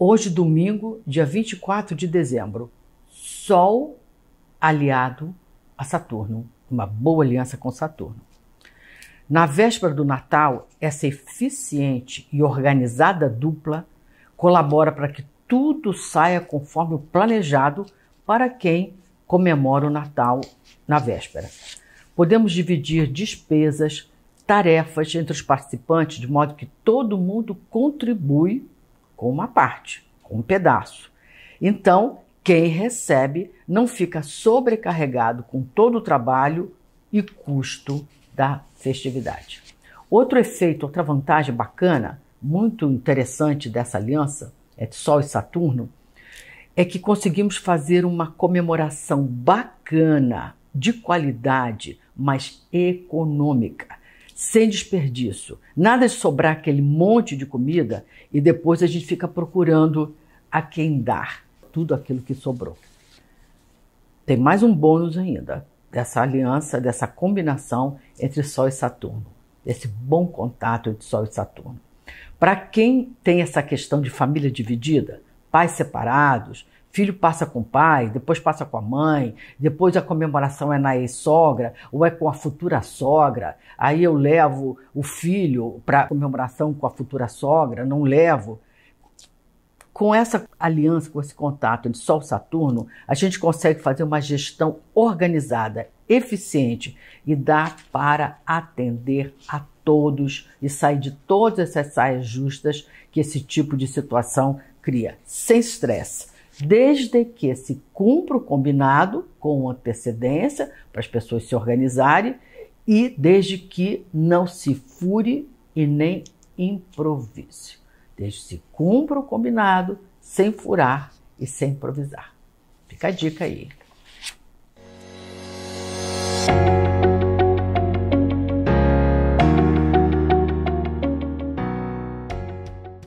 Hoje, domingo, dia 24 de dezembro, Sol aliado a Saturno, uma boa aliança com Saturno. Na véspera do Natal, essa eficiente e organizada dupla colabora para que tudo saia conforme o planejado para quem comemora o Natal na véspera. Podemos dividir despesas, tarefas entre os participantes de modo que todo mundo contribui com uma parte, com um pedaço. Então, quem recebe não fica sobrecarregado com todo o trabalho e custo da festividade. Outro efeito, outra vantagem bacana, muito interessante dessa aliança, é de Sol e Saturno, é que conseguimos fazer uma comemoração bacana, de qualidade, mas econômica sem desperdício. Nada de sobrar aquele monte de comida e depois a gente fica procurando a quem dar tudo aquilo que sobrou. Tem mais um bônus ainda dessa aliança, dessa combinação entre Sol e Saturno, esse bom contato entre Sol e Saturno. Para quem tem essa questão de família dividida, pais separados, filho passa com o pai, depois passa com a mãe, depois a comemoração é na ex-sogra ou é com a futura sogra. Aí eu levo o filho para comemoração com a futura sogra, não levo. Com essa aliança, com esse contato de Sol-Saturno, a gente consegue fazer uma gestão organizada, eficiente e dá para atender a todos e sair de todas essas saias justas que esse tipo de situação cria, sem estresse desde que se cumpra o combinado com antecedência para as pessoas se organizarem e desde que não se fure e nem improvise. Desde que se cumpra o combinado, sem furar e sem improvisar. Fica a dica aí.